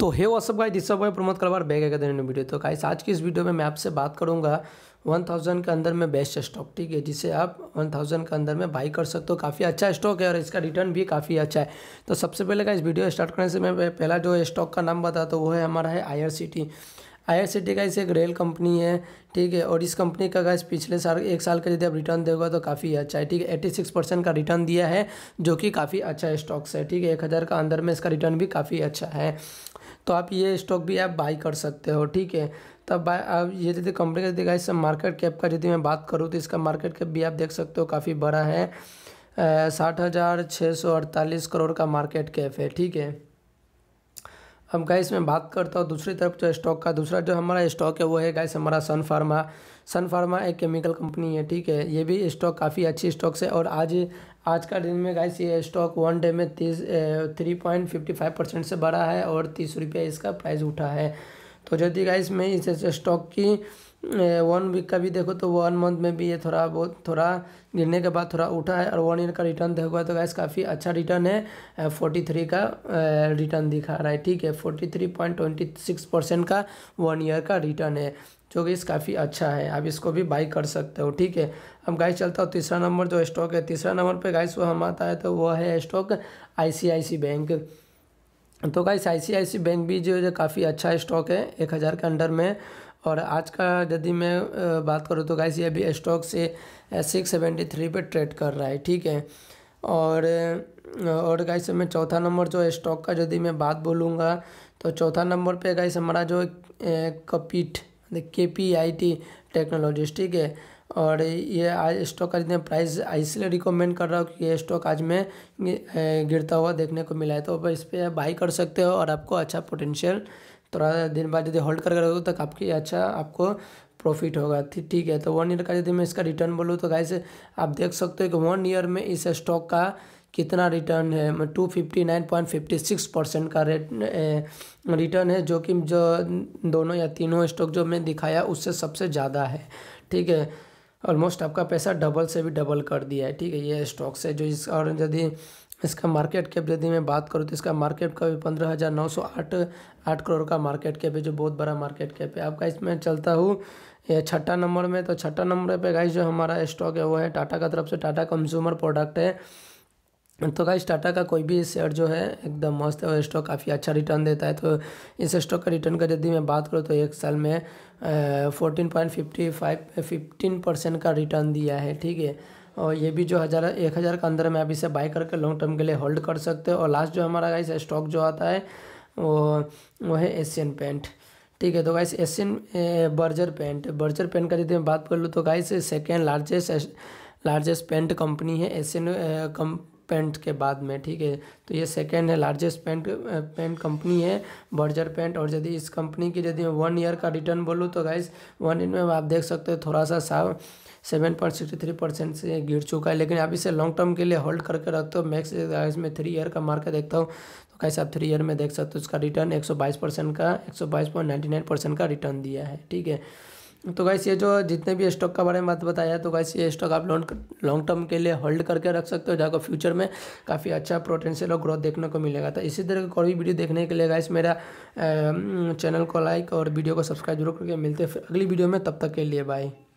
तो हे वो सब guys this boy Pramod Kalwar back है कहते वीडियो तो गाइस आज की इस वीडियो में मैं आपसे बात करूंगा 1000 के अंदर में बेस्ट स्टॉक ठीक है जिसे आप 1000 के अंदर में बाई कर सकते हो काफ़ी अच्छा स्टॉक है और इसका रिटर्न भी काफ़ी अच्छा है तो सबसे पहले का इस वीडियो स्टार्ट करने से मैं पहला जो स्टॉक का नाम बताता तो वो है हमारा है आई आई सी का गाइस एक रेल कंपनी है ठीक है और इस कंपनी का गाइस पिछले साल एक साल का यदि आप रिटर्न देगा तो काफ़ी अच्छा है ठीक है एट्टी सिक्स परसेंट का रिटर्न दिया है जो कि काफ़ी अच्छा स्टॉक्स है ठीक है एक हज़ार का अंदर में इसका रिटर्न भी काफ़ी अच्छा है तो आप ये स्टॉक भी आप बाई कर सकते हो ठीक है तब अब ये यदि कंपनी का यदि गाइस मार्केट कैप का यदि मैं बात करूँ तो इसका मार्केट कैप भी आप देख सकते हो काफ़ी बड़ा है साठ हज़ार छः सौ अड़तालीस करोड़ का मार्केट कैप है ठीक है हम गैस में बात करता हूँ दूसरी तरफ जो स्टॉक का दूसरा जो हमारा स्टॉक है वो है गैस हमारा सन फार्मा सन फार्मा एक केमिकल कंपनी है ठीक है ये भी स्टॉक काफ़ी अच्छी स्टॉक्स है और आज आज का दिन में गाइस ये स्टॉक वन डे में तीस three point fifty five percent से बढ़ा है और तीस रुपये इसका प्राइस उठा है तो यदि गाइस में इस स्टॉक की वन वीक का भी देखो तो वन मंथ में भी ये थोड़ा बहुत थोड़ा गिरने के बाद थोड़ा उठा है और वन ईयर का रिटर्न देखोगा तो गैस काफ़ी अच्छा रिटर्न है फोर्टी थ्री का रिटर्न दिखा रहा है ठीक है forty three point twenty six percent का वन ईयर का रिटर्न है जो कि इस काफ़ी अच्छा है आप इसको भी बाई कर सकते हो ठीक है अब गाइस चलता हूँ तीसरा नंबर जो स्टॉक है तीसरा नंबर पर गाइस वो हम आता है तो वह है स्टॉक आई बैंक तो गाइस आई बैंक भी जो है काफ़ी अच्छा स्टॉक है एक हज़ार के अंडर में और आज का यदि मैं बात करूँ तो गाइस ये अभी स्टॉक से सिक्स सेवेंटी थ्री पर ट्रेड कर रहा है ठीक है और और गाइस मैं चौथा नंबर जो स्टॉक का यदि मैं बात बोलूँगा तो चौथा नंबर पे गाइस हमारा जो कपीट के पी आई टी टेक्नोलॉजीज ठीक है और ये आज स्टॉक का ने प्राइस इसलिए रिकमेंड कर रहा हूँ कि ये स्टॉक आज में गिरता हुआ देखने को मिला है तो इस पर बाई कर सकते हो और आपको अच्छा पोटेंशियल थोड़ा दिन बाद यदि होल्ड कर रखो तक तो आपकी अच्छा आपको प्रॉफिट होगा ठीक है तो वन ईयर का यदि मैं इसका रिटर्न बोलूँ तो गाइस आप देख सकते हो कि वन ईयर में इस स्टॉक का कितना रिटर्न है two fifty nine point fifty six percent का रेट रिटर्न है जो कि जो दोनों या तीनों स्टॉक जो मैं दिखाया उससे सबसे ज़्यादा है ठीक है ऑलमोस्ट आपका पैसा डबल से भी डबल कर दिया है ठीक है ये स्टॉक्स है जो इस और यदि इसका मार्केट कैप यदि मैं बात करूँ तो इसका मार्केट कैप पंद्रह हज़ार नौ सौ आठ आठ करोड़ का मार्केट कैप है जो बहुत बड़ा मार्केट कैप है आपका इसमें चलता हूँ ये छठा नंबर में तो छठा नंबर पे गाइस जो हमारा स्टॉक है वो है टाटा का तरफ से टाटा कंज्यूमर प्रोडक्ट है तो गाइस टाटा का कोई भी शेयर जो है एकदम मस्त है और स्टॉक काफ़ी अच्छा रिटर्न देता है तो इस स्टॉक का रिटर्न का यदि मैं बात करूँ तो एक साल में fourteen point fifty five fifteen percent का रिटर्न दिया है ठीक है और ये भी जो हज़ार एक हज़ार के अंदर में आप इसे बाई करके लॉन्ग टर्म के लिए होल्ड कर सकते हो और लास्ट जो हमारा गाइस स्टॉक जो आता है वो वो है एशियन पेंट ठीक है तो guys Asian Berger paint Berger paint का यदि मैं बात कर लूँ तो guys second largest largest paint company है एशियन कम पेंट के बाद में ठीक है तो ये सेकेंड है लार्जेस्ट पेंट पेंट कंपनी है बर्जर पेंट और यदि इस कंपनी की यदि वन ईयर का रिटर्न बोलूँ तो गाइस वन ईयर में आप देख सकते हो थोड़ा सा साव seven point sixty three percent से गिर चुका है लेकिन आप इसे लॉन्ग टर्म के लिए होल्ड करके रखते हो मैक्स गाइस में थ्री ईयर का मार्केट देखता हूँ तो गाइस आप थ्री ईयर में देख सकते हो उसका रिटर्न एक सौ बाईस परसेंट का एक सौ बाईस पॉइंट नाइन्टी नाइन परसेंट का रिटर्न दिया है ठीक है तो गैस ये जो जितने भी स्टॉक के बारे में बात बताया तो गैस ये स्टॉक आप लॉन्ग लॉन्ग टर्म के लिए होल्ड करके रख सकते हो जहाँ को फ्यूचर में काफ़ी अच्छा पोटेंशियल और ग्रोथ देखने को मिलेगा तो इसी तरह की और भी वीडियो देखने के लिए गैस मेरा चैनल को लाइक और वीडियो को सब्सक्राइब जरूर करके मिलते हैं फिर अगली वीडियो में तब तक के लिए बाय